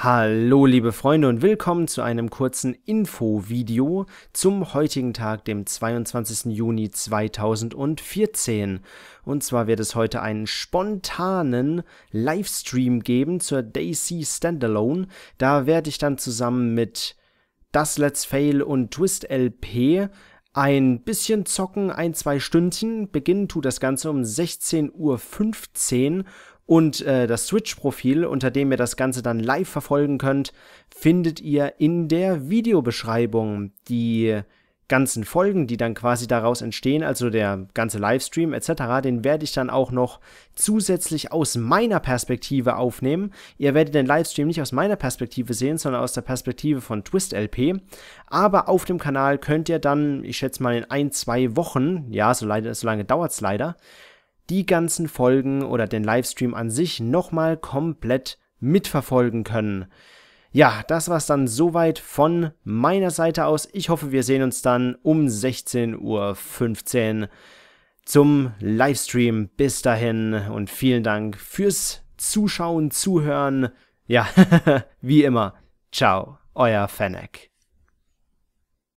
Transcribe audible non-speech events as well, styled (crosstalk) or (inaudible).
Hallo liebe Freunde und willkommen zu einem kurzen Info-Video zum heutigen Tag, dem 22. Juni 2014. Und zwar wird es heute einen spontanen Livestream geben zur DayC Standalone. Da werde ich dann zusammen mit Das Let's Fail und Twist LP ein bisschen zocken, ein, zwei Stündchen. Beginnen tut das Ganze um 16.15 Uhr und äh, das Switch-Profil, unter dem ihr das Ganze dann live verfolgen könnt, findet ihr in der Videobeschreibung die ganzen Folgen, die dann quasi daraus entstehen, also der ganze Livestream etc., den werde ich dann auch noch zusätzlich aus meiner Perspektive aufnehmen. Ihr werdet den Livestream nicht aus meiner Perspektive sehen, sondern aus der Perspektive von Twist LP. Aber auf dem Kanal könnt ihr dann, ich schätze mal in ein, zwei Wochen, ja, so, leider, so lange dauert es leider, die ganzen Folgen oder den Livestream an sich nochmal komplett mitverfolgen können. Ja, das war's dann soweit von meiner Seite aus. Ich hoffe, wir sehen uns dann um 16.15 Uhr zum Livestream. Bis dahin und vielen Dank fürs Zuschauen, Zuhören. Ja, (laughs) wie immer. Ciao, euer Fennec.